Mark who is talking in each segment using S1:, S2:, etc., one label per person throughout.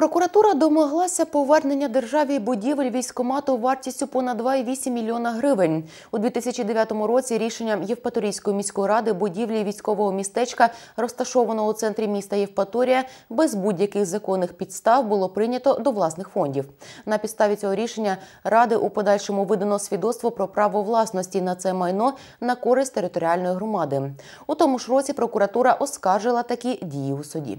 S1: Прокуратура домоглася повернення державі будівель військомату вартістю понад 2,8 мільйона гривень. У 2009 році рішенням Євпаторійської міської ради будівлі військового містечка, розташованого у центрі міста Євпаторія, без будь-яких законних підстав було прийнято до власних фондів. На підставі цього рішення ради у подальшому видано свідоцтво про право власності на це майно на користь територіальної громади. У тому ж році прокуратура оскаржила такі дії у суді.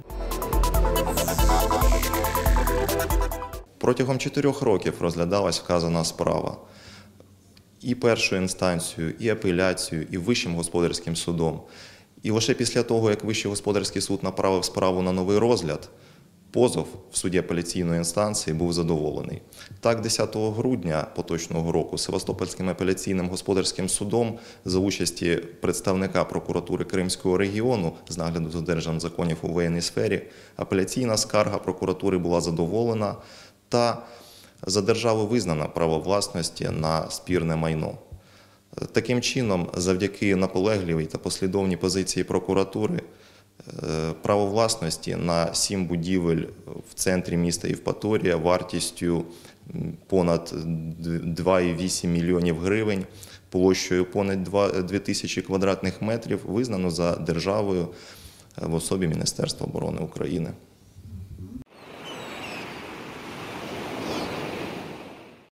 S2: Протягом чотирьох років розглядалась вказана справа і першою інстанцією, і апеляцією, і вищим господарським судом. І лише після того, як Вищий господарський суд направив справу на новий розгляд, позов в суді апеляційної інстанції був задоволений. Так, 10 грудня поточного року Севастопольським апеляційним господарським судом за участі представника прокуратури Кримського регіону з нагляду за законів у воєнній сфері апеляційна скарга прокуратури була задоволена та за державу визнано право власності на спірне майно. Таким чином, завдяки наполегливій та послідовній позиції прокуратури, е, право власності на сім будівель в центрі міста Євпаторія вартістю понад 2,8 мільйонів гривень, площею понад 2 тисячі квадратних метрів, визнано за державою е, в особі Міністерства оборони України.